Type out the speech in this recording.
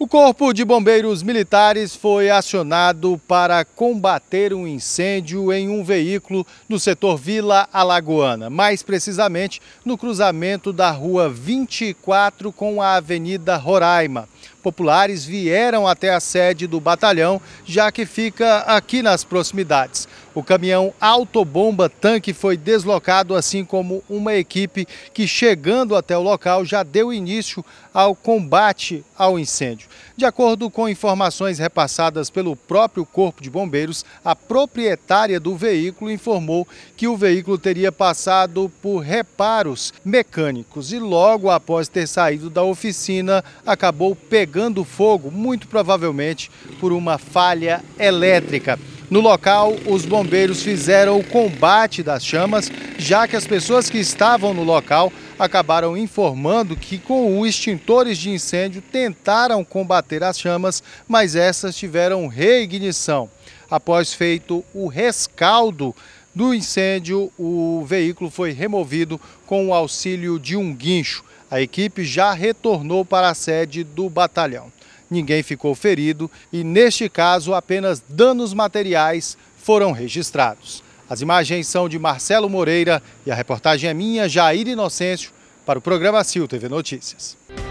O Corpo de Bombeiros Militares foi acionado para combater um incêndio em um veículo no setor Vila Alagoana, mais precisamente no cruzamento da Rua 24 com a Avenida Roraima. Populares vieram até a sede do batalhão, já que fica aqui nas proximidades. O caminhão autobomba tanque foi deslocado, assim como uma equipe que, chegando até o local, já deu início ao combate ao incêndio. De acordo com informações repassadas pelo próprio Corpo de Bombeiros, a proprietária do veículo informou que o veículo teria passado por reparos mecânicos e, logo após ter saído da oficina, acabou pegando fogo, muito provavelmente por uma falha elétrica. No local, os bombeiros fizeram o combate das chamas, já que as pessoas que estavam no local acabaram informando que com os extintores de incêndio tentaram combater as chamas, mas essas tiveram reignição. Após feito o rescaldo do incêndio, o veículo foi removido com o auxílio de um guincho. A equipe já retornou para a sede do batalhão ninguém ficou ferido e, neste caso, apenas danos materiais foram registrados. As imagens são de Marcelo Moreira e a reportagem é minha, Jair Inocêncio, para o programa CIL TV Notícias.